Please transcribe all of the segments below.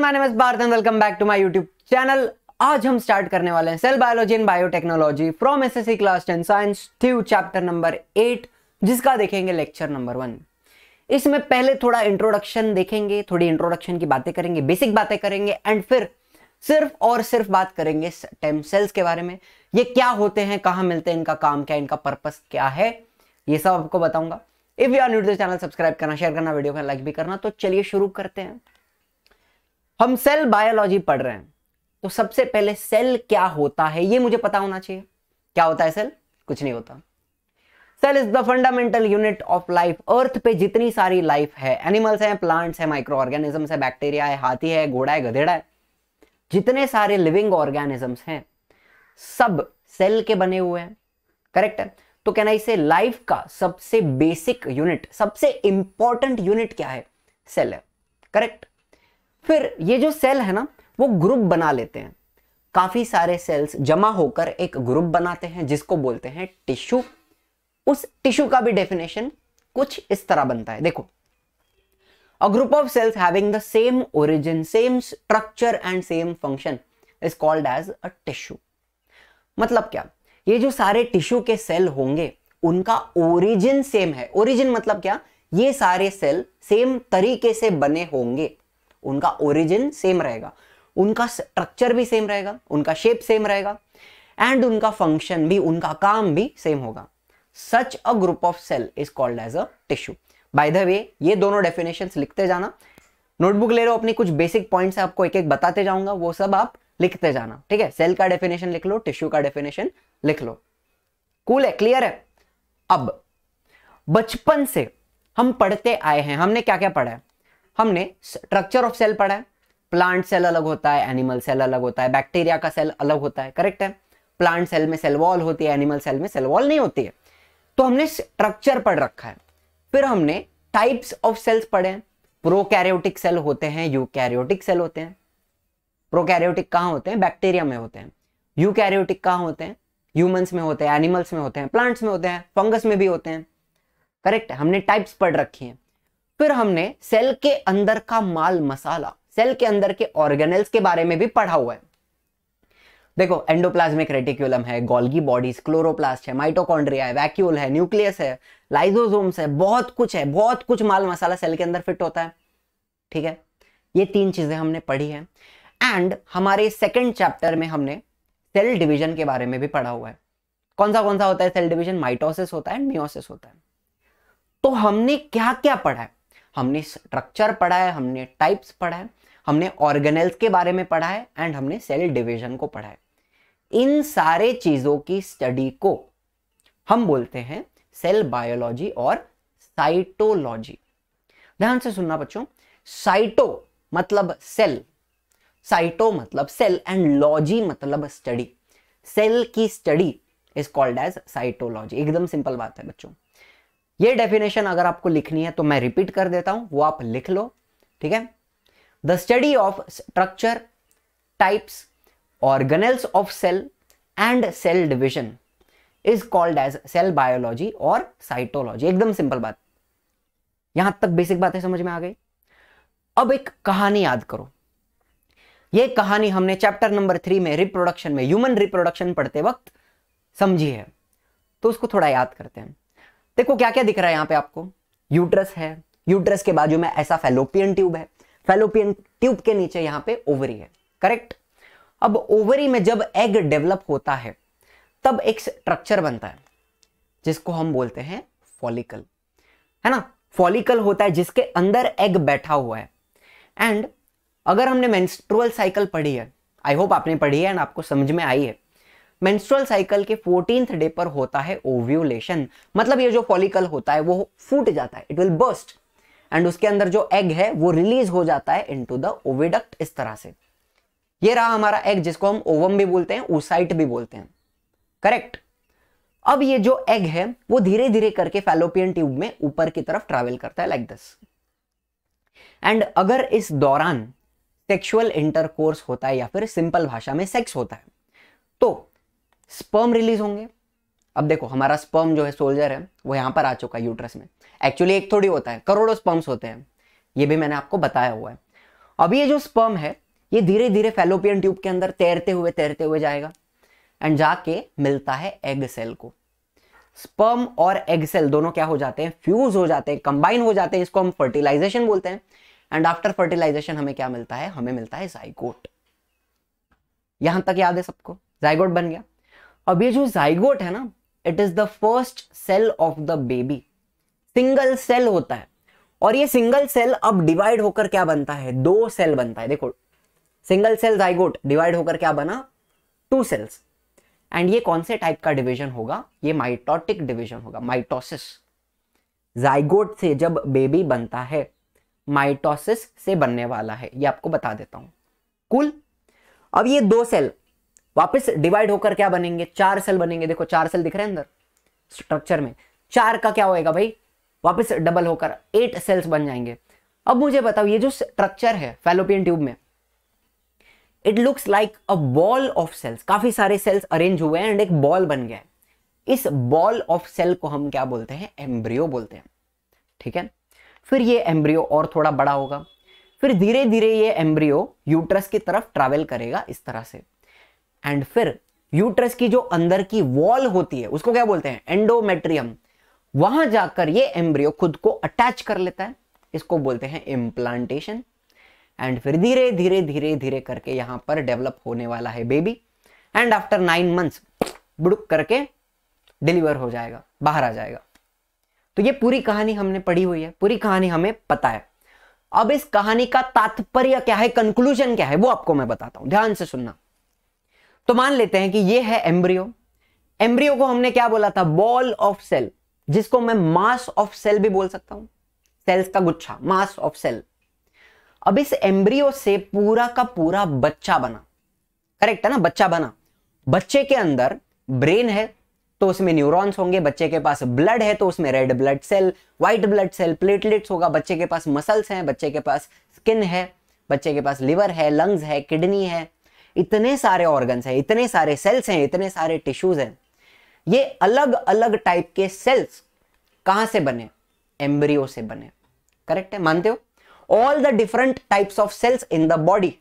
Everyone my name is Bharat and welcome back to my YouTube channel आज हम start करने वाले हैं cell biology and biotechnology from SSC class 10 science through chapter number 8 जिसका देखेंगे lecture number 1 इसमें पहले थोड़ा इंट्रोडक्शन देखेंगे थोड़ी इंट्रोडक्शन की बातें करेंगे बेसिक बातें करेंगे एंड फिर सिर्फ और सिर्फ बात करेंगे स्टेम सेल्स के बारे में ये क्या होते हैं कहाँ मिलते हैं इनका काम क्या इनका पर्पस क्या है ये सब आपको बताऊंगा if you are new to the channel subscribe करना शेयर करना वीडियो को लाइक भी करना तो चलिए शुरू करते हैं हम सेल बायोलॉजी पढ़ रहे हैं तो सबसे पहले सेल क्या होता है ये मुझे पता होना चाहिए क्या होता है सेल कुछ नहीं होता cell is the fundamental unit of life earth पे जितनी सारी लाइफ है एनिमल्स हैं प्लांट्स हैं माइक्रो ऑर्गेनिजम्स है बैक्टीरिया है हाथी है घोड़ा है गधेड़ा है जितने सारे लिविंग ऑर्गेनिजम्स हैं सब सेल के बने हुए हैं करेक्ट है तो कहना इसे लाइफ का सबसे बेसिक यूनिट सबसे इंपॉर्टेंट यूनिट क्या है सेल है करेक्ट फिर ये जो सेल है ना वो ग्रुप बना लेते हैं काफ़ी सारे सेल्स जमा होकर एक ग्रुप बनाते हैं जिसको बोलते हैं टिश्यू उस टिश्यू का भी डेफिनेशन कुछ इस तरह बनता है देखो a group of cells having the same origin same structure and same function is called as a tissue मतलब क्या ये जो सारे टिश्यू के सेल होंगे उनका ओरिजिन सेम है ओरिजिन मतलब क्या ये सारे सेल सेम तरीके से बने होंगे उनका ओरिजिन सेम रहेगा उनका स्ट्रक्चर भी सेम रहेगा उनका शेप सेम रहेगा एंड उनका फंक्शन भी उनका काम भी सेम होगा such a group of cell is called as a tissue by the way ये दोनों डेफिनेशन लिखते जाना नोटबुक ले लो अपनी कुछ बेसिक पॉइंट्स आपको एक एक बताते जाऊंगा वो सब आप लिखते जाना ठीक है सेल का डेफिनेशन लिख लो टिश्यू का डेफिनेशन लिख लो कूल है क्लियर है अब बचपन से हम पढ़ते आए हैं हमने क्या क्या पढ़ा है हमने स्ट्रक्चर ऑफ सेल पढ़ा है प्लांट सेल अलग होता है एनिमल सेल अलग होता है बैक्टीरिया का सेल अलग होता है करेक्ट है प्लांट सेल में सेल वॉल होती है एनिमल सेल में सेल वॉल नहीं होती है तो हमने स्ट्रक्चर पढ़ रखा है फिर हमने टाइप्स ऑफ सेल्स पढ़े हैं प्रोकैरियोटिक सेल होते हैं यूकैरियोटिक सेल होते हैं प्रोकैरियोटिक कहाँ होते हैं बैक्टीरिया में होते हैं यूकैरियोटिक कहाँ होते हैं ह्यूमंस में होते हैं एनिमल्स में होते हैं प्लांट्स में होते हैं फंगस में भी होते हैं करेक्ट हमने टाइप्स पढ़ रखी हैं फिर हमने सेल के अंदर का माल मसाला सेल के अंदर के ऑर्गेनल्स के बारे में भी पढ़ा हुआ है देखो एंडोप्लाज्मिक रेटिक्यूलम है गोल्गी बॉडीज क्लोरोप्लास्ट है माइटोकॉन्ड्रिया है वैक्यूल है न्यूक्लियस है लाइजोजोम्स है बहुत कुछ है बहुत कुछ माल मसाला सेल के अंदर फिट होता है ठीक है ये तीन चीजें हमने पढ़ी है एंड हमारे सेकेंड चैप्टर में हमने सेल डिविजन के बारे में भी पढ़ा हुआ है कौन सा कौन सा होता है सेल डिविजन माइटोसिस होता है मियोसिस होता है तो हमने क्या क्या पढ़ा है हमने स्ट्रक्चर पढ़ा है हमने टाइप्स पढ़ा है हमने ऑर्गेनल्स के बारे में पढ़ा है एंड हमने सेल डिवीजन को पढ़ा है इन सारे चीज़ों की स्टडी को हम बोलते हैं सेल बायोलॉजी और साइटोलॉजी ध्यान से सुनना बच्चों साइटो मतलब सेल साइटो मतलब सेल एंड लॉजी मतलब स्टडी सेल की study is called as cytology एकदम सिंपल बात है बच्चों ये डेफिनेशन अगर आपको लिखनी है तो मैं रिपीट कर देता हूं वो आप लिख लो ठीक है the study of structure types organelles of cell and cell division is called as cell biology और साइटोलॉजी एकदम सिंपल बात यहां तक बेसिक बातें समझ में आ गई अब एक कहानी याद करो ये कहानी हमने चैप्टर नंबर थ्री में रिप्रोडक्शन में ह्यूमन रिप्रोडक्शन पढ़ते वक्त समझी है तो उसको थोड़ा याद करते हैं देखो क्या क्या दिख रहा है यहाँ पे आपको यूट्रस है यूट्रस के बाजू में ऐसा फेलोपियन ट्यूब है फेलोपियन ट्यूब के नीचे यहाँ पे ओवरी है करेक्ट अब ओवरी में जब एग डेवलप होता है तब एक स्ट्रक्चर बनता है जिसको हम बोलते हैं फॉलिकल है ना फॉलिकल होता है जिसके अंदर एग बैठा हुआ है एंड अगर हमने मेंस्ट्रुअल साइकिल पढ़ी है आई होप आपने पढ़ी है एंड आपको समझ में आई है मेंस्ट्रुअल साइकिल के फोर्टींथ डे पर होता है ओव्यूलेशन मतलब ये जो फॉलिकल होता है वो फूट जाता है इट विल बर्स्ट एंड उसके अंदर जो एग है वो रिलीज हो जाता है इनटू द ओविडक्ट इस तरह से ये रहा हमारा एग जिसको हम ओवम भी बोलते हैं ओसाइट भी बोलते हैं करेक्ट अब ये जो एग है वो धीरे धीरे करके फेलोपियन ट्यूब में ऊपर की तरफ ट्रेवल करता है लाइक दिस एंड अगर इस दौरान सेक्सुअल इंटरकोर्स होता है या फिर सिंपल भाषा में सेक्स होता है तो स्पर्म रिलीज होंगे अब देखो हमारा स्पर्म जो है सोल्जर है वो यहाँ पर आ चुका है यूट्रस में एक्चुअली एक थोड़ी होता है करोड़ों स्पर्म्स होते हैं ये भी मैंने आपको बताया हुआ है अब ये जो स्पर्म है ये धीरे धीरे फेलोपियन ट्यूब के अंदर तैरते हुए तैरते हुए जाएगा एंड जाके मिलता है एग सेल को स्पर्म और एग सेल दोनों क्या हो जाते हैं फ्यूज हो जाते हैं कंबाइन हो जाते हैं इसको हम फर्टिलाइजेशन बोलते हैं एंड आफ्टर फर्टिलाइजेशन हमें क्या मिलता है हमें मिलता है जाइगोट यहां तक याद है सबको जाइगोट बन गया अब ये जो जाइगोट है ना it is the first cell of the baby single cell होता है और ये सिंगल सेल अब डिवाइड होकर क्या बनता है दो सेल बनता है देखो सिंगल सेल जाइगोट डिवाइड होकर क्या बना टू सेल्स एंड ये कौन से टाइप का डिवीजन होगा ये माइटोटिक डिवीजन होगा माइटोसिस जाइगोट से जब बेबी बनता है माइटोसिस से बनने वाला है ये आपको बता देता हूं कुल cool? अब ये दो सेल वापस डिवाइड होकर क्या बनेंगे चार सेल बनेंगे देखो चार सेल दिख रहे हैं अंदर स्ट्रक्चर में चार का क्या होएगा भाई वापस डबल होकर एट सेल्स बन जाएंगे अब मुझे बताओ ये जो स्ट्रक्चर है फेलोपियन ट्यूब में it looks like a ball of cells काफी सारे सेल्स अरेंज हुए हैं एंड एक बॉल बन गया है इस बॉल ऑफ सेल को हम क्या बोलते हैं एम्ब्रियो बोलते हैं ठीक है फिर ये एम्ब्रियो और थोड़ा बड़ा होगा फिर धीरे धीरे ये एम्ब्रियो यूट्रस की तरफ ट्रैवल करेगा इस तरह से एंड फिर यूट्रस की जो अंदर की वॉल होती है उसको क्या बोलते हैं एंडोमेट्रियम वहां जाकर ये एम्ब्रियो खुद को अटैच कर लेता है इसको बोलते हैं इम्प्लांटेशन एंड फिर धीरे धीरे धीरे धीरे करके यहां पर डेवलप होने वाला है baby and after nine months बुड़क करके डिलीवर हो जाएगा बाहर आ जाएगा तो ये पूरी कहानी हमने पढ़ी हुई है पूरी कहानी हमें पता है अब इस कहानी का तात्पर्य क्या है कंक्लूजन क्या है वो आपको मैं बताता हूं ध्यान से सुनना तो मान लेते हैं कि ये है एम्ब्रियो एम्ब्रियो को हमने क्या बोला था बॉल ऑफ सेल जिसको मैं मास ऑफ सेल भी बोल सकता हूं सेल्स का गुच्छा मास ऑफ सेल अब इस एम्ब्रियो से पूरा का पूरा बच्चा बना करेक्ट है ना बच्चा बना बच्चे के अंदर ब्रेन है तो उसमें न्यूरॉन्स होंगे बच्चे के पास ब्लड है तो उसमें red blood cell white blood cell platelets होगा बच्चे के पास मसल्स हैं बच्चे के पास स्किन है बच्चे के पास लिवर है लंग्स है किडनी है इतने सारे ऑर्गन्स हैं इतने सारे सेल्स हैं इतने सारे टिश्यूज हैं ये अलग अलग टाइप के सेल्स कहां से बने एम्ब्रियो से बने करेक्ट है मानते हो all the different types of cells in the body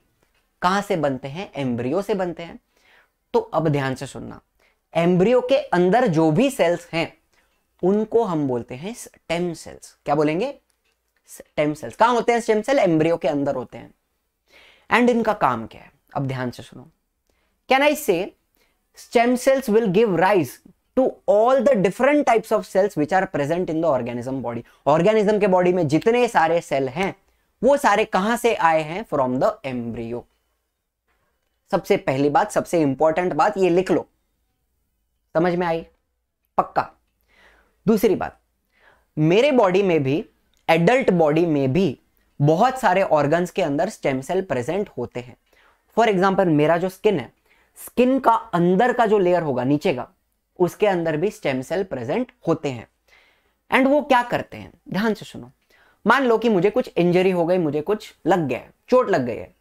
कहां से बनते हैं एम्ब्रियो से बनते हैं तो अब ध्यान से सुनना एम्ब्रियो के अंदर जो भी सेल्स हैं उनको हम बोलते हैं स्टेम सेल्स क्या बोलेंगे स्टेम सेल्स कहां होते हैं स्टेम सेल एम्ब्रियो के अंदर होते हैं एंड इनका काम क्या है अब ध्यान से सुनो can I say stem cells will give rise to all the different types of cells which are present in the organism body organism के बॉडी में जितने सारे सेल हैं वो सारे कहां से आए हैं फ्रॉम द एम्ब्रियो सबसे पहली बात सबसे इंपॉर्टेंट बात ये लिख लो समझ में आई पक्का दूसरी बात मेरे बॉडी में भी एडल्ट बॉडी में भी बहुत सारे ऑर्गन्स के अंदर स्टेम सेल प्रेजेंट होते हैं फॉर एग्जाम्पल मेरा जो स्किन है स्किन का अंदर का जो लेयर होगा नीचे का उसके अंदर भी स्टेम सेल प्रेजेंट होते हैं एंड वो क्या करते हैं ध्यान से सुनो मान लो कि मुझे कुछ इंजरी हो गई मुझे कुछ लग गया है चोट लग गई है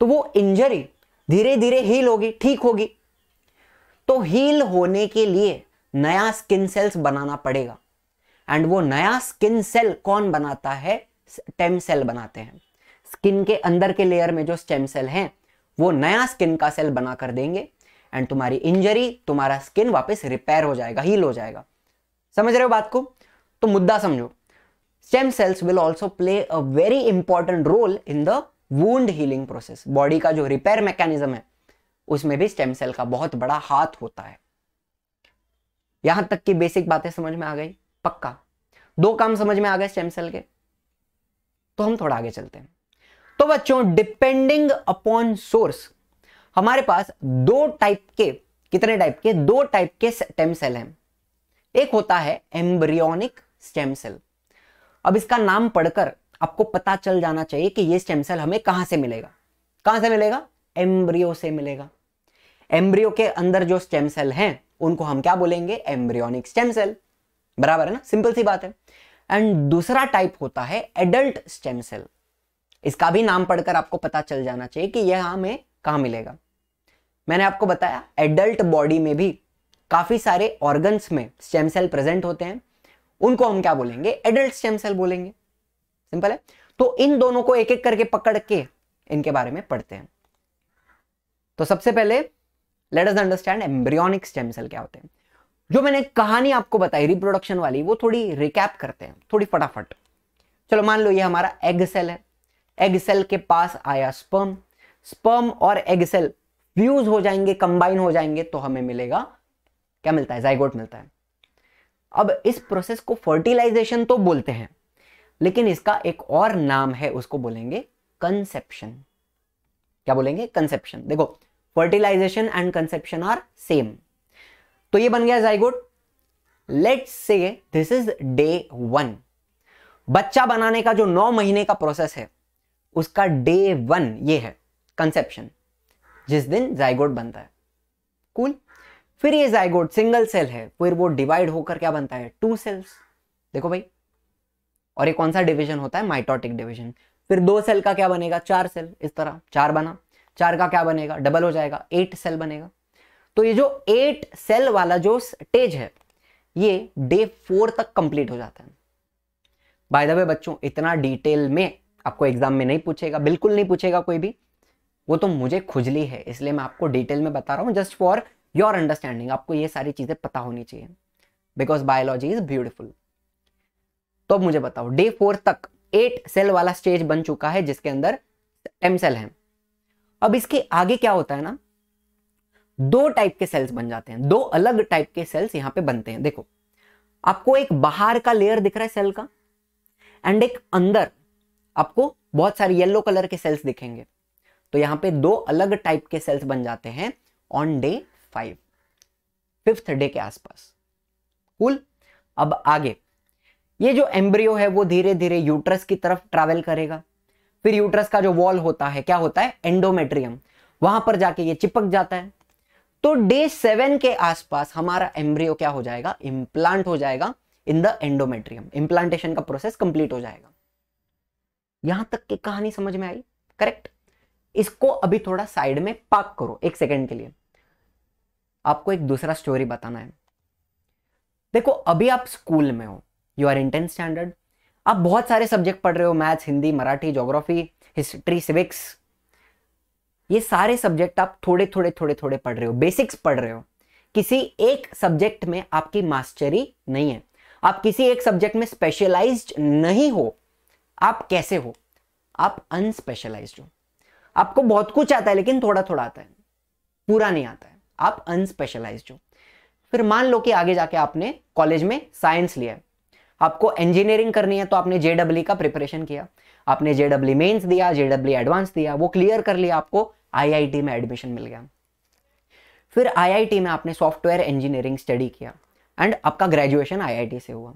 तो वो इंजरी धीरे धीरे हील होगी ठीक होगी तो हील होने के लिए नया स्किन सेल्स बनाना पड़ेगा एंड वो नया स्किन सेल कौन बनाता है स्टेम सेल बनाते हैं स्किन के अंदर के लेयर में जो स्टेम सेल हैं वो नया स्किन का सेल बना कर देंगे एंड तुम्हारी इंजरी तुम्हारा स्किन वापस रिपेयर हो जाएगा हील हो जाएगा समझ रहे हो बात को तो मुद्दा समझो stem cells will also play a very important role in the wound healing process body का जो रिपेयर मैकेनिज्म है उसमें भी स्टेम सेल का बहुत बड़ा हाथ होता है यहां तक की बेसिक बातें समझ में आ गई पक्का दो काम समझ में आ गए स्टेम सेल के तो हम थोड़ा आगे चलते हैं तो बच्चों डिपेंडिंग अपॉन सोर्स हमारे पास दो टाइप के कितने टाइप के दो टाइप के स्टेम सेल हैं एक होता है एम्ब्रियोनिक स्टेम सेल अब इसका नाम पढ़कर आपको पता चल जाना चाहिए कि ये स्टेम सेल हमें कहां से मिलेगा कहां से मिलेगा एम्ब्रियो से मिलेगा एम्ब्रियो के अंदर जो स्टेम सेल हैं उनको हम क्या बोलेंगे एम्ब्रियोनिक स्टेम सेल बराबर है ना सिंपल सी बात है एंड दूसरा टाइप होता है एडल्ट स्टेम सेल इसका भी नाम पढ़कर आपको पता चल जाना चाहिए कि यह हमें कहा मिलेगा मैंने आपको बताया एडल्ट बॉडी में भी काफी सारे ऑर्गन्स में स्टेम सेल प्रेजेंट होते हैं उनको हम क्या बोलेंगे एडल्ट स्टेम सेल बोलेंगे सिंपल है तो इन दोनों को एक एक करके पकड़ के इनके बारे में पढ़ते हैं तो सबसे पहले let us understand embryonic stem cell क्या होते हैं जो मैंने कहानी आपको बताई रिप्रोडक्शन वाली वो थोड़ी रिकैप करते हैं थोड़ी फटाफट चलो मान लो ये हमारा एग सेल है एगसेल के पास आया स्पर्म स्पर्म और एगसेल फ्यूज हो जाएंगे कंबाइन हो जाएंगे तो हमें मिलेगा क्या मिलता है जाइगोट मिलता है अब इस प्रोसेस को फर्टिलाइजेशन तो बोलते हैं लेकिन इसका एक और नाम है उसको बोलेंगे कंसेप्शन क्या बोलेंगे कंसेप्शन देखो fertilisation and conception are same तो ये बन गया zygote let's say this is day one बच्चा बनाने का जो नौ महीने का प्रोसेस है उसका डे वन ये है कंसेप्शन जिस दिन जायगोट बनता है कूल फिर ये जायगोट सिंगल सेल है फिर वो डिवाइड होकर क्या बनता है टू सेल्स देखो भाई और ये कौन सा डिवीजन होता है माइटोटिक डिवीजन फिर दो सेल का क्या बनेगा चार सेल इस तरह चार बना चार का क्या बनेगा डबल हो जाएगा एट सेल बनेगा तो ये जो एट सेल वाला जो स्टेज है ये डे फोर तक कंप्लीट हो जाता है बाय द वे बच्चों इतना डिटेल में आपको एग्जाम में नहीं पूछेगा बिल्कुल नहीं पूछेगा कोई भी वो तो मुझे खुजली है इसलिए मैं आपको डिटेल में बता रहा हूँ जस्ट फॉर योर अंडरस्टैंडिंग आपको ये सारी चीज़ें पता होनी चाहिए बिकॉज बायोलॉजी इज ब्यूटिफुल तो अब मुझे बताओ डे फोर तक एट सेल वाला स्टेज बन चुका है जिसके अंदर स्टेम सेल है अब इसके आगे क्या होता है ना दो टाइप के सेल्स बन जाते हैं दो अलग टाइप के सेल्स यहां पे बनते हैं देखो आपको एक बाहर का लेयर दिख रहा है सेल का एंड एक अंदर आपको बहुत सारे येलो कलर के सेल्स दिखेंगे तो यहाँ पे दो अलग टाइप के सेल्स बन जाते हैं on day five fifth day के आसपास कूल अब आगे ये जो एम्ब्रियो है वो धीरे धीरे यूट्रस की तरफ ट्रैवल करेगा फिर यूट्रस का जो वॉल होता है क्या होता है एंडोमेट्रियम वहां पर जाके ये चिपक जाता है तो डे सेवन के आसपास हमारा एम्ब्रियो क्या हो जाएगा इम्प्लांट हो जाएगा इन द एंडोमेट्रियम इम्प्लांटेशन का प्रोसेस कंप्लीट हो जाएगा यहां तक की कहानी समझ में आई करेक्ट इसको अभी थोड़ा साइड में पार्क करो एक सेकेंड के लिए आपको एक दूसरा स्टोरी बताना है देखो अभी आप स्कूल में हो यू आर इंटेंस स्टैंडर्ड आप बहुत सारे सब्जेक्ट पढ़ रहे हो maths Hindi Marathi geography history civics ये सारे सब्जेक्ट आप थोड़े थोड़े थोड़े थोड़े पढ़ रहे हो बेसिक्स पढ़ रहे हो किसी एक सब्जेक्ट में आपकी मास्टरी नहीं है आप किसी एक सब्जेक्ट में स्पेशलाइज्ड नहीं हो आप कैसे हो आप अनस्पेशलाइज हो आपको बहुत कुछ आता है लेकिन थोड़ा थोड़ा आता है पूरा नहीं आता है आप अनस्पेशलाइज हो फिर मान लो कि आगे जाके आपने कॉलेज में साइंस लिया है आपको इंजीनियरिंग करनी है तो आपने जेडब्ल्यू का प्रिपरेशन किया आपने जेडब्ल्यू मेन्स दिया जेडब्ल्यू एडवांस दिया वो क्लियर कर लिया आपको आईआईटी में एडमिशन मिल गया फिर आईआईटी में आपने सॉफ्टवेयर इंजीनियरिंग स्टडी किया एंड आपका ग्रेजुएशन आईआईटी से हुआ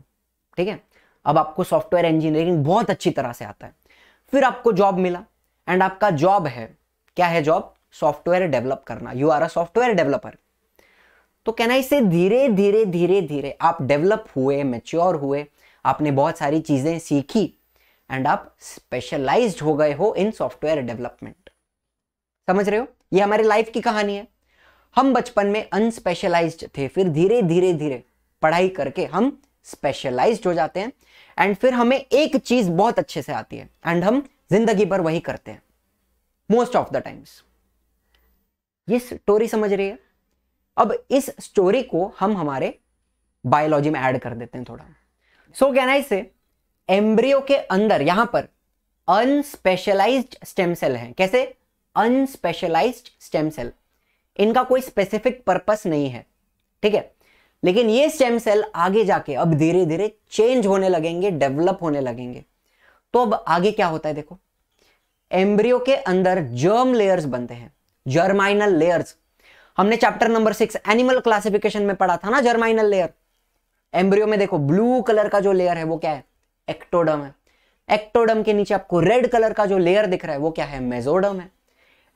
ठीक है अब आपको सॉफ्टवेयर इंजीनियरिंग बहुत अच्छी तरह से आता है फिर आपको जॉब मिला एंड आपका जॉब है क्या है जॉब सॉफ्टवेयर डेवलप करना you are a software developer तो कहना इससे धीरे धीरे धीरे धीरे आप डेवलप हुए मेच्योर हुए आपने बहुत सारी चीज़ें सीखी एंड आप स्पेशलाइज्ड हो गए हो इन सॉफ्टवेयर डेवलपमेंट समझ रहे हो ये हमारी लाइफ की कहानी है हम बचपन में अनस्पेशलाइज्ड थे फिर धीरे धीरे धीरे पढ़ाई करके हम स्पेशलाइज्ड हो जाते हैं एंड फिर हमें एक चीज बहुत अच्छे से आती है एंड हम जिंदगी भर वही करते हैं मोस्ट ऑफ द टाइम्स ये स्टोरी समझ रही है अब इस स्टोरी को हम हमारे बायोलॉजी में ऐड कर देते हैं थोड़ा सो कैन आई से एम्ब्रियो के अंदर यहां पर अनस्पेशलाइज्ड स्टेम सेल है कैसे अनस्पेशलाइज स्टेम सेल इनका कोई स्पेसिफिक पर्पस नहीं है ठीक है लेकिन ये स्टेम सेल आगे जाके अब धीरे धीरे चेंज होने लगेंगे डेवलप होने लगेंगे तो अब आगे क्या होता है देखो एम्ब्रियो के अंदर जर्म लेयर्स बनते हैं जर्माइनल लेयर्स हमने chapter number six animal classification में पढ़ा था ना जर्माइनल लेयर एम्ब्रियो में देखो ब्लू कलर का जो लेयर है वो क्या है एक्टोडम है एक्टोडम के नीचे आपको रेड कलर का जो लेयर दिख रहा है वो क्या है मेजोडम है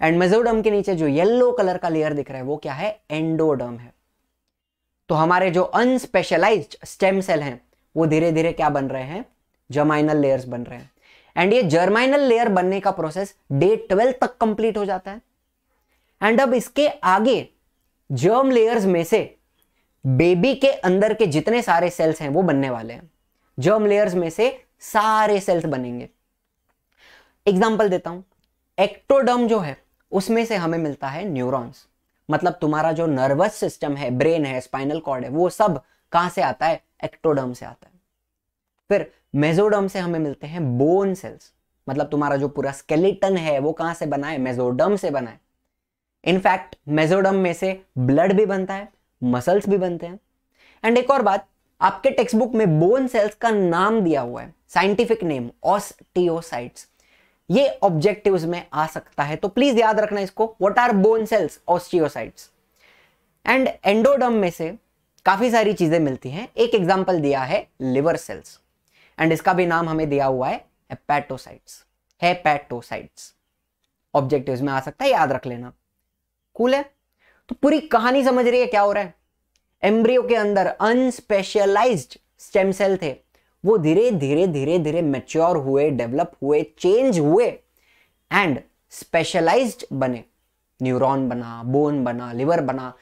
एंड मेजोडम के नीचे जो येलो कलर का लेयर दिख रहा है वो क्या है एंडोडम है तो हमारे जो अनस्पेशलाइज स्टेम सेल हैं वो धीरे धीरे क्या बन रहे हैं जर्माइनल लेयर्स बन रहे हैं एंड ये जर्माइनल लेयर बनने का प्रोसेस डे ट्वेल्व तक कंप्लीट हो जाता है एंड अब इसके आगे जर्म लेयर्स में से बेबी के अंदर के जितने सारे सेल्स हैं वो बनने वाले हैं जर्म लेयर्स में से सारे सेल्स बनेंगे एग्जाम्पल देता हूं एक्टोडर्म जो है उसमें से हमें मिलता है न्यूरॉन्स मतलब तुम्हारा जो नर्वस सिस्टम है ब्रेन है स्पाइनल कॉर्ड है वो सब कहां से आता है एक्टोडर्म से आता है फिर मेजोडर्म से हमें मिलते हैं बोन सेल्स मतलब तुम्हारा जो पूरा स्केलेटन है वो कहां से बना है मेजोडर्म से बना है इनफैक्ट मेजोडर्म में से ब्लड भी बनता है मसल्स भी बनते हैं एंड एक और बात आपके टेक्स्ट बुक में बोन सेल्स का नाम दिया हुआ है साइंटिफिक नेम ऑस्टियोसाइट्स ये ऑब्जेक्टिव्स में आ सकता है तो प्लीज याद रखना इसको what are bone cells osteocytes and endoderm में से काफी सारी चीजें मिलती हैं एक एग्जाम्पल दिया है लिवर सेल्स एंड इसका भी नाम हमें दिया हुआ है हेपेटोसाइट्स हेपेटोसाइट्स ऑब्जेक्टिव्स में आ सकता है याद रख लेना कूल है तो पूरी कहानी समझ रही है क्या हो रहा है एम्ब्रियो के अंदर अनस्पेशलाइज्ड स्टेम सेल थे वो धीरे धीरे धीरे धीरे मेच्योर हुए डेवलप हुए चेंज हुए एंड स्पेशलाइज बने न्यूरॉन बना बोन बना लिवर बना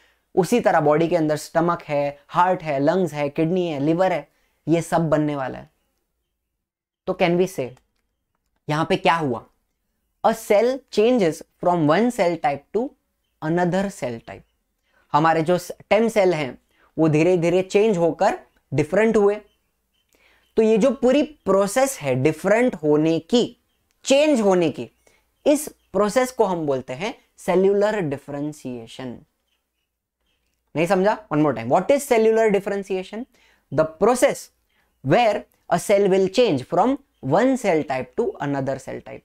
उसी तरह बॉडी के अंदर स्टमक है हार्ट है लंग्स है किडनी है लिवर है ये सब बनने वाला है तो कैन वी से यहां पे क्या हुआ a cell changes from one cell type to another cell type हमारे जो टेम सेल हैं वो धीरे धीरे चेंज होकर डिफरेंट हुए तो ये जो पूरी प्रोसेस है डिफरेंट होने की चेंज होने की इस प्रोसेस को हम बोलते हैं सेल्यूलर डिफरेंसिएशन नहीं समझा one more time what is cellular differentiation the process where a cell will change from one cell type to another cell type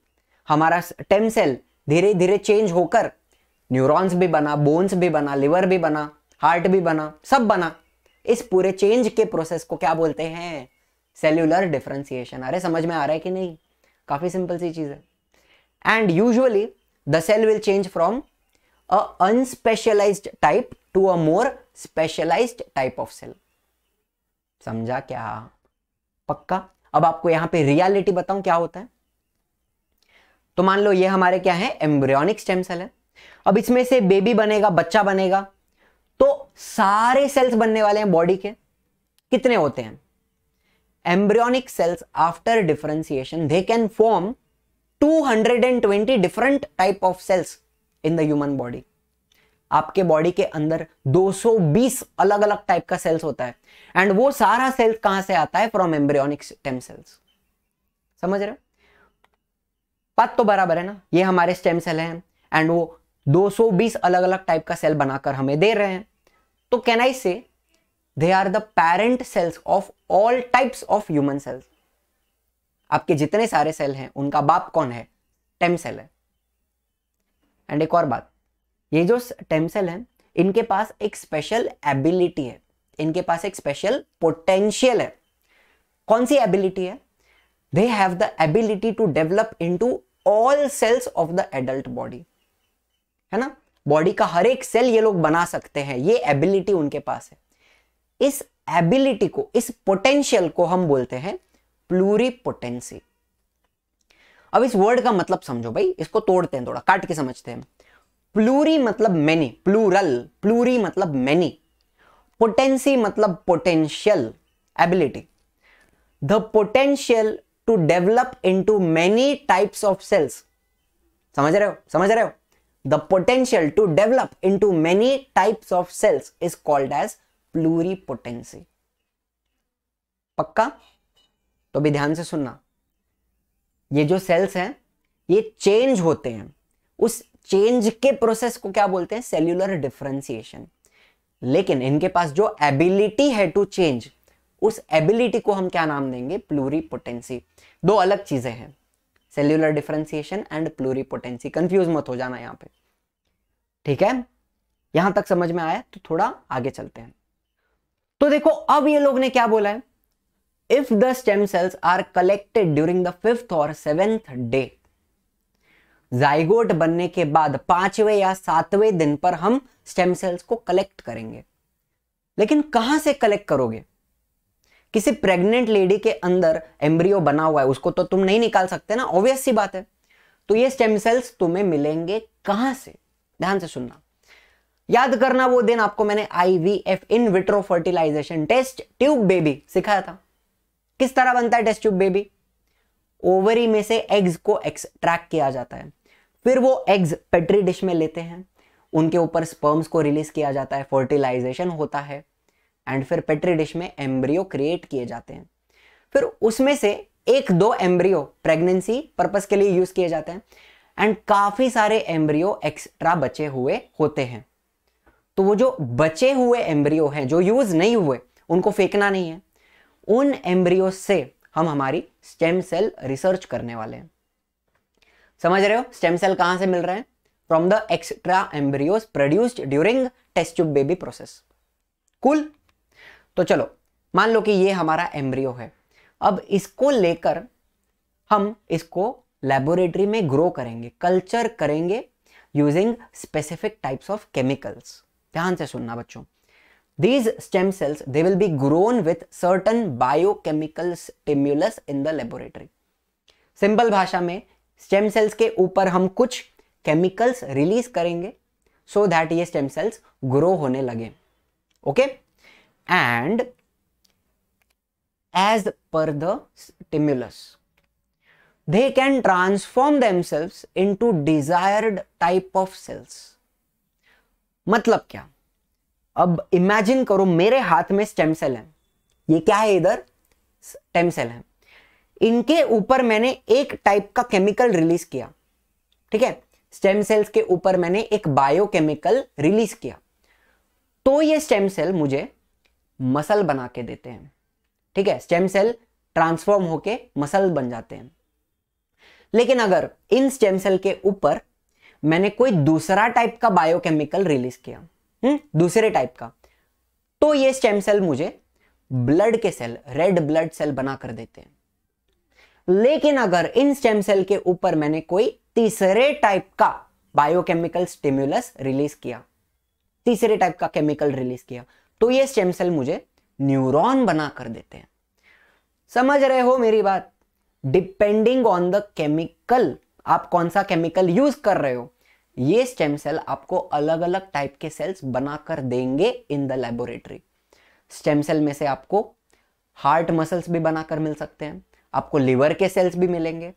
हमारा स्टेम सेल धीरे धीरे चेंज होकर न्यूरॉन्स भी बना बोन्स भी बना लिवर भी बना हार्ट भी बना सब बना इस पूरे चेंज के प्रोसेस को क्या बोलते हैं सेल्यूलर डिफ्रेंसिएशन अरे समझ में आ रहा है कि नहीं काफ़ी सिंपल सी चीज़ है and usually the cell will change from a unspecialise type to a more specialise type of cell समझा क्या पक्का अब आपको यहां पे रियलिटी बताऊं क्या होता है तो मान लो ये हमारे क्या है एम्ब्रियोनिक स्टेम सेल है अब इसमें से बेबी बनेगा बच्चा बनेगा तो सारे सेल्स बनने वाले हैं बॉडी के कितने होते हैं embryonic cells after differentiation they can form 220 different type of cells in the human body आपके बॉडी के अंदर 220 अलग अलग टाइप का सेल्स होता है एंड वो सारा सेल कहां से आता है फ्रॉम एम्ब्रियोनिक स्टेम सेल्स समझ रहे हो बात तो बराबर है ना ये हमारे स्टेम सेल हैं एंड वो 220 अलग अलग टाइप का सेल बनाकर हमें दे रहे हैं तो can I say they are the parent cells of all types of human cells आपके जितने सारे सेल हैं उनका बाप कौन है टेम सेल है एंड एक और बात ये जो टेम सेल है इनके पास एक स्पेशल एबिलिटी है इनके पास एक स्पेशल पोटेंशियल है कौन सी एबिलिटी है they have the ability to develop into all cells of the adult body है ना बॉडी का हर एक सेल ये लोग बना सकते हैं ये एबिलिटी उनके पास है इस एबिलिटी को इस पोटेंशियल को हम बोलते हैं प्लूरीपोटेंसी अब इस वर्ड का मतलब समझो भाई इसको तोड़ते हैं थोड़ा काट के समझते हैं प्लूरी मतलब मैनी प्लूरल प्लूरी मतलब मैनी पोटेंसी मतलब potential ability the potential to develop into many types of cells समझ रहे हो समझ रहे हो the potential to develop into many types of cells is called as pluripotency पक्का तो भी ध्यान से सुनना ये जो सेल्स हैं ये चेंज होते हैं उस चेंज के प्रोसेस को क्या बोलते हैं सेल्यूलर डिफ्रेंसिएशन लेकिन इनके पास जो एबिलिटी है टू चेंज उस एबिलिटी को हम क्या नाम देंगे प्लूरीपोटेंसी दो अलग चीजें हैं cellular differentiation and pluripotency confuse मत हो जाना यहां पे ठीक है यहां तक समझ में आया तो थोड़ा आगे चलते हैं तो देखो अब ये लोग ने क्या बोला है if the stem cells are collected during the fifth और सेवेंथ डे जाइगोट बनने के बाद पांचवें या सातवें दिन पर हम स्टेम सेल्स को कलेक्ट करेंगे लेकिन कहां से कलेक्ट करोगे किसी प्रेग्नेंट लेडी के अंदर एम्ब्रियो बना हुआ है उसको तो तुम नहीं निकाल सकते ना ऑब्वियस सी बात है तो ये स्टेम सेल्स तुम्हें मिलेंगे कहां से ध्यान से सुनना याद करना वो दिन आपको मैंने IVF in vitro fertilisation test tube baby सिखाया था किस तरह बनता है टेस्ट ट्यूब बेबी ओवरी में से एग्स को एक्सट्रैक्ट किया जाता है फिर वो एग्स पेट्री डिश में लेते हैं उनके ऊपर स्पर्म्स को रिलीज किया जाता है फर्टिलाइजेशन होता है एंड फिर पेट्री डिश में एम्ब्रियो क्रिएट किए जाते हैं फिर उसमें से एक दो एम्ब्रियो प्रेगनेंसी पर्पज के लिए यूज किए जाते हैं एंड काफी सारे एम्ब्रियो एक्स्ट्रा बचे हुए होते हैं तो वो जो बचे हुए एम्ब्रियो हैं जो यूज़ नहीं हुए उनको फेंकना नहीं है उन एम्ब्रियो से हम हमारी स्टेम सेल रिसर्च करने वाले हैं समझ रहे हो स्टेम सेल कहां से मिल रहे हैं from the extra embryo produced during test tube baby process cool तो चलो मान लो कि ये हमारा एम्ब्रियो है अब इसको लेकर हम इसको लेबोरेटरी में ग्रो करेंगे कल्चर करेंगे using specific types of chemicals ध्यान से सुनना बच्चों these stem cells they will be grown with certain bio biochemical stimulus in the laboratory simple भाषा में स्टेम सेल्स के ऊपर हम कुछ केमिकल्स रिलीज करेंगे सो दैट ये स्टेम सेल्स ग्रो होने लगे okay and as per the stimulus they can transform दिल्व into desired type of cells मतलब क्या अब इमेजिन करो मेरे हाथ में स्टेम सेल है ये क्या है इधर स्टेम सेल है इनके ऊपर मैंने एक टाइप का केमिकल रिलीज किया ठीक है स्टेम सेल्स के ऊपर मैंने एक बायोकेमिकल रिलीज किया तो ये स्टेम सेल मुझे मसल बना के देते हैं ठीक है स्टेम सेल ट्रांसफॉर्म होके मसल बन जाते हैं लेकिन अगर इन स्टेम सेल के ऊपर मैंने कोई दूसरा टाइप का बायोकेमिकल रिलीज किया हुँ? हम्म, दूसरे टाइप का तो ये स्टेम सेल मुझे ब्लड के सेल रेड ब्लड सेल बना कर देते हैं लेकिन अगर इन स्टेम सेल के ऊपर मैंने कोई तीसरे टाइप का बायोकेमिकल स्टिम्यूलस रिलीज किया तीसरे टाइप का केमिकल रिलीज किया तो ये स्टेम सेल मुझे न्यूरॉन बना कर देते हैं समझ रहे हो मेरी बात डिपेंडिंग ऑन द केमिकल आप कौन सा केमिकल यूज कर रहे हो ये स्टेम सेल आपको अलग अलग टाइप के सेल्स बनाकर देंगे in the laboratory stem cell में से आपको हार्ट मसल्स भी बनाकर मिल सकते हैं आपको लिवर के सेल्स भी मिलेंगे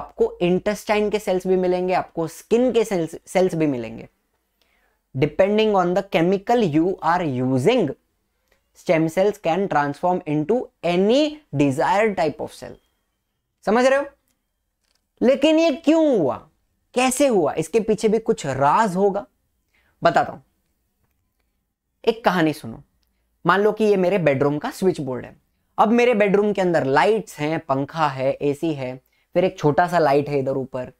आपको इंटेस्टाइन के सेल्स भी मिलेंगे आपको स्किन के सेल्स सेल्स भी मिलेंगे depending on the chemical you are using stem cells can transform into any desired type of cell समझ रहे हो लेकिन ये क्यों हुआ कैसे हुआ इसके पीछे भी कुछ राज होगा बताता हूं एक कहानी सुनो मान लो कि ये मेरे बेडरूम का स्विच बोर्ड है अब मेरे बेडरूम के अंदर लाइट्स हैं पंखा है एसी है फिर एक छोटा सा लाइट है इधर ऊपर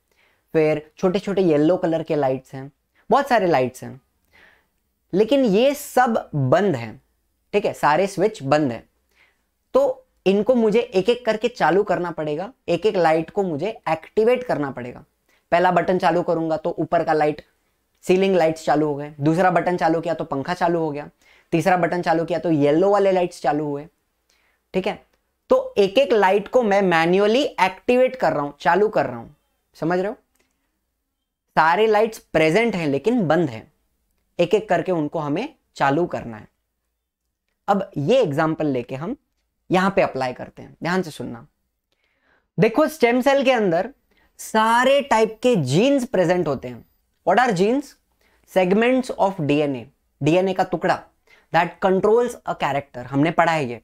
फिर छोटे छोटे येलो कलर के लाइट्स हैं बहुत सारे लाइट्स हैं लेकिन ये सब बंद हैं ठीक है सारे स्विच बंद हैं तो इनको मुझे एक एक करके चालू करना पड़ेगा एक एक लाइट को मुझे एक्टिवेट करना पड़ेगा पहला बटन चालू करूंगा तो ऊपर का लाइट सीलिंग लाइट्स चालू हो गए दूसरा बटन चालू किया तो पंखा चालू हो गया तीसरा बटन चालू किया तो येलो वाले लाइट्स चालू हुए ठीक है तो एक एक लाइट को मैं मैन्युअली एक्टिवेट कर रहा हूं चालू कर रहा हूं समझ रहे हो सारे लाइट्स प्रेजेंट हैं लेकिन बंद हैं एक एक करके उनको हमें चालू करना है अब ये एग्जाम्पल लेके हम यहां पे अप्लाई करते हैं ध्यान से सुनना देखो स्टेम सेल के अंदर सारे टाइप के जीन्स प्रेजेंट होते हैं what are genes segments of DNA DNA का टुकड़ा दैट कंट्रोल्स अ कैरेक्टर हमने पढ़ा है ये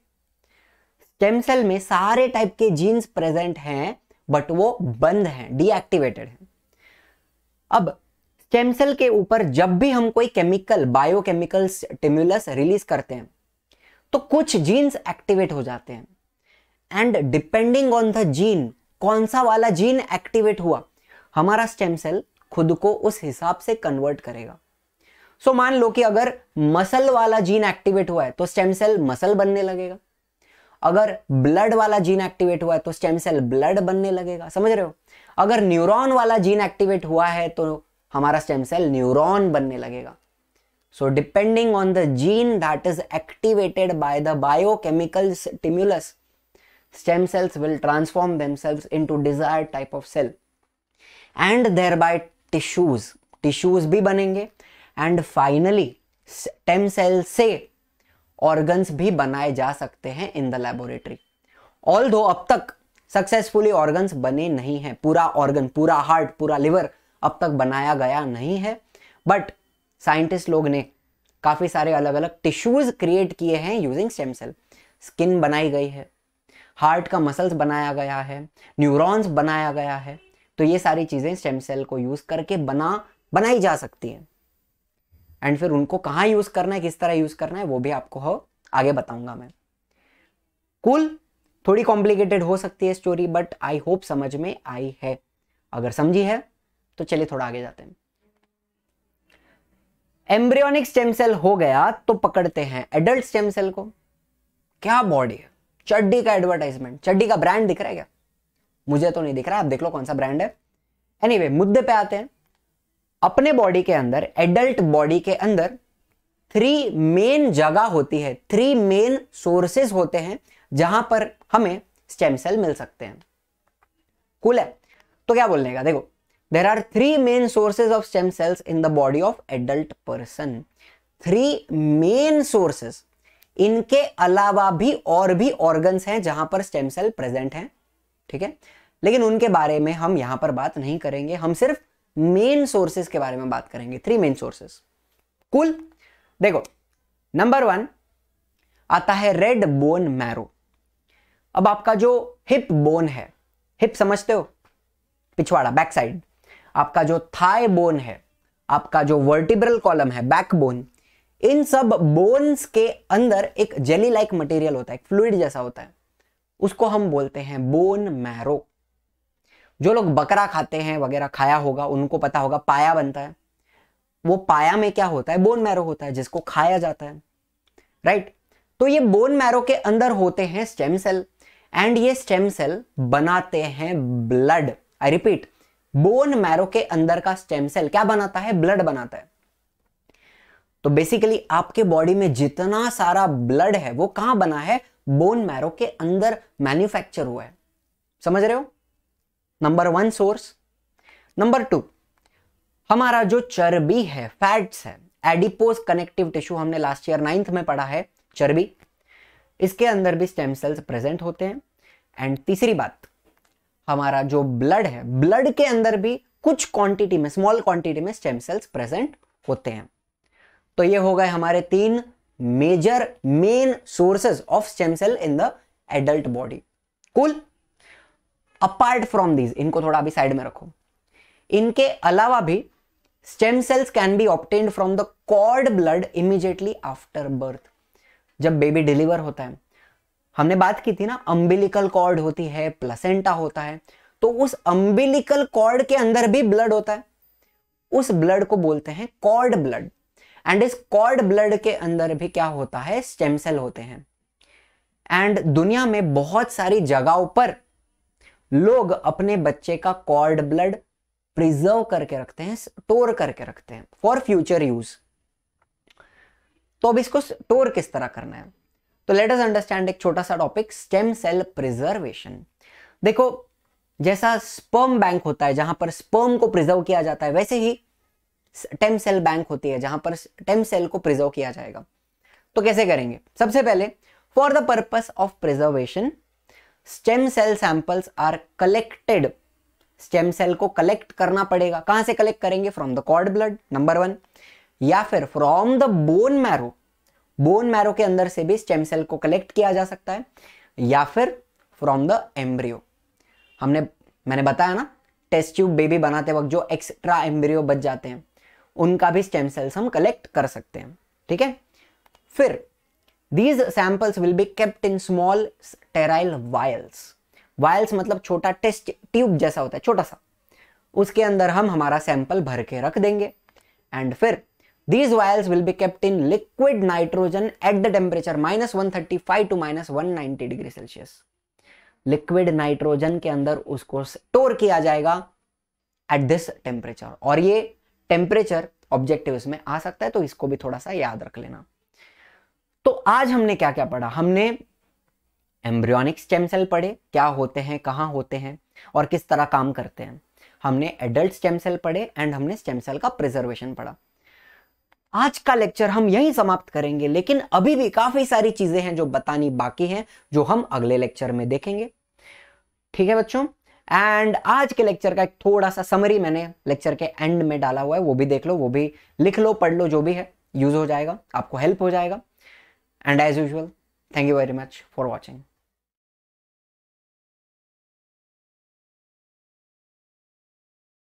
स्टेम सेल में सारे टाइप के जीन्स प्रेजेंट हैं बट वो बंद हैं डीएक्टिवेटेड हैं अब स्टेम सेल के ऊपर जब भी हम कोई केमिकल बायोकेमिकल स्टिम्युलस रिलीज करते हैं तो कुछ जीन्स एक्टिवेट हो जाते हैं and depending on the gene कौन सा वाला जीन एक्टिवेट हुआ हमारा स्टेम सेल खुद को उस हिसाब से कन्वर्ट करेगा सो so, मान लो कि अगर मसल वाला जीन एक्टिवेट हुआ है तो स्टेम सेल मसल बनने लगेगा अगर ब्लड वाला जीन एक्टिवेट हुआ है तो स्टेम सेल ब्लड बनने लगेगा समझ रहे हो अगर न्यूरॉन वाला जीन एक्टिवेट हुआ है तो हमारा स्टेम सेल न्यूरॉन बनने लगेगा So depending on the gene that is activated by the biochemical stimulus, stem cells will transform themselves into desired type of cell and thereby tissues tissues bhi banenge and finally stem cell se organs bhi banaye ja sakte hain in the laboratory. Although ab tak तक successfully organs बने नहीं हैं पूरा organ पूरा heart पूरा liver अब तक बनाया गया नहीं है बट साइंटिस्ट लोग ने काफ़ी सारे अलग अलग टिश्यूज़ क्रिएट किए हैं यूजिंग स्टेम सेल स्किन बनाई गई है हार्ट का मसल्स बनाया गया है न्यूरॉन्स बनाया गया है तो ये सारी चीज़ें स्टेम सेल को यूज़ करके बना बनाई जा सकती हैं एंड फिर उनको कहाँ यूज़ करना है किस तरह यूज़ करना है वो भी आपको हो आगे बताऊंगा मैं कुल cool, थोड़ी कॉम्प्लिकेटेड हो सकती है स्टोरी बट आई होप समझ में आई है अगर समझी है तो चलिए थोड़ा आगे जाते हैं एम्ब्रियोनिक स्टेम सेल हो गया तो पकड़ते हैं एडल्ट स्टेम सेल को क्या बॉडी है चड्डी का एडवर्टाइजमेंट चड्डी का ब्रांड दिख रहा है क्या मुझे तो नहीं दिख रहा है आप देख लो कौन सा ब्रांड है एनीवे anyway, मुद्दे पे आते हैं अपने बॉडी के अंदर एडल्ट बॉडी के अंदर थ्री मेन जगह होती है थ्री मेन सोर्सेस होते हैं जहां पर हमें स्टेम सेल मिल सकते हैं कूल है तो क्या बोलने का देखो there are three main sources of stem cells in the body of adult person three main sources इनके अलावा भी और भी ऑर्गन्स हैं जहां पर स्टेम सेल प्रेजेंट हैं ठीक है लेकिन उनके बारे में हम यहां पर बात नहीं करेंगे हम सिर्फ मेन सोर्सेज के बारे में बात करेंगे थ्री मेन सोर्सेज कुल देखो नंबर वन आता है रेड बोन मैरो अब आपका जो हिप बोन है हिप समझते हो पिछवाड़ा बैक साइड आपका जो थाई बोन है आपका जो वर्टिब्रल कॉलम है बैकबोन इन सब बोन्स के अंदर एक जेली लाइक मटेरियल होता है एक फ्लूड जैसा होता है उसको हम बोलते हैं बोन मैरो जो लोग बकरा खाते हैं वगैरह खाया होगा उनको पता होगा पाया बनता है वो पाया में क्या होता है बोन मैरो होता है जिसको खाया जाता है राइट तो ये बोन मैरो के अंदर होते हैं स्टेम सेल एंड ये स्टेम सेल बनाते हैं blood I repeat bone marrow के अंदर का स्टेम सेल क्या बनाता है ब्लड बनाता है तो बेसिकली आपके बॉडी में जितना सारा ब्लड है वो कहां बना है बोन मैरो के अंदर मैन्युफैक्चर हुआ है समझ रहे हो number one source number two हमारा जो चर्बी है फैट्स है एडिपोज कनेक्टिव टिश्यू हमने लास्ट ईयर नाइन्थ में पढ़ा है चर्बी इसके अंदर भी स्टेम सेल्स प्रेजेंट होते हैं एंड तीसरी बात हमारा जो ब्लड है ब्लड के अंदर भी कुछ क्वांटिटी में स्मॉल क्वांटिटी में स्टेम सेल्स प्रेजेंट होते हैं तो ये हो गए हमारे तीन major main sources of stem cell in the adult body cool apart from these इनको थोड़ा अभी साइड में रखो इनके अलावा भी stem cells can be obtained from the cord blood immediately after birth जब बेबी डिलीवर होता है हमने बात की थी ना अम्बिलिकल कॉर्ड होती है प्लसेंटा होता है तो उस अम्बिलिकल कॉर्ड के अंदर भी ब्लड होता है उस ब्लड को बोलते हैं कॉर्ड ब्लड एंड इस कॉर्ड ब्लड के अंदर भी क्या होता है स्टेम सेल होते हैं एंड दुनिया में बहुत सारी जगहों पर लोग अपने बच्चे का कॉर्ड ब्लड प्रिजर्व करके रखते हैं स्टोर करके रखते हैं फॉर फ्यूचर यूज तो अब इसको स्टोर किस तरह करना है तो लेट अस अंडरस्टैंड एक छोटा सा टॉपिक स्टेम सेल प्रिजर्वेशन देखो जैसा स्पर्म बैंक होता है जहां पर स्पर्म को प्रिजर्व किया जाता है वैसे ही स्टेम सेल बैंक होती है जहां पर स्टेम सेल को प्रिजर्व किया जाएगा तो कैसे करेंगे सबसे पहले for the purpose of preservation stem cell samples are collected stem cell को कलेक्ट करना पड़ेगा कहां से कलेक्ट करेंगे from the cord blood number one या फिर from the bone marrow bone marrow के अंदर से भी स्टेम सेल को कलेक्ट किया जा सकता है या फिर फ्रॉम द एम्ब्रियो हमने मैंने बताया ना टेस्ट ट्यूब बेबी बनाते वक्त जो एक्स्ट्रा एम्ब्रियो बच जाते हैं उनका भी स्टेम सेल्स हम कलेक्ट कर सकते हैं ठीक है फिर these samples will be kept in small sterile vials vials मतलब छोटा टेस्ट ट्यूब जैसा होता है छोटा सा उसके अंदर हम हमारा सैंपल भर के रख देंगे एंड फिर These vials will be kept in liquid nitrogen at the temperature minus 135 to minus 190 degree celsius liquid nitrogen के अंदर उसको स्टोर किया जाएगा एट दिस टेम्परेचर और ये टेम्परेचर ऑब्जेक्टिव इसमें आ सकता है तो इसको भी थोड़ा सा याद रख लेना तो आज हमने क्या क्या पढ़ा हमने एम्ब्रियोनिक स्टेम सेल पढ़े क्या होते हैं कहाँ होते हैं और किस तरह काम करते हैं हमने एडल्ट स्टेम सेल पढ़े एंड हमने स्टेम सेल का प्रिजर्वेशन पढ़ा आज का लेक्चर हम यहीं समाप्त करेंगे लेकिन अभी भी काफी सारी चीजें हैं जो बतानी बाकी हैं जो हम अगले लेक्चर में देखेंगे ठीक है बच्चों एंड आज के लेक्चर का एक थोड़ा सा समरी मैंने लेक्चर के एंड में डाला हुआ है वो भी देख लो वो भी लिख लो पढ़ लो जो भी है यूज हो जाएगा आपको हेल्प हो जाएगा and as usual thank you very much for watching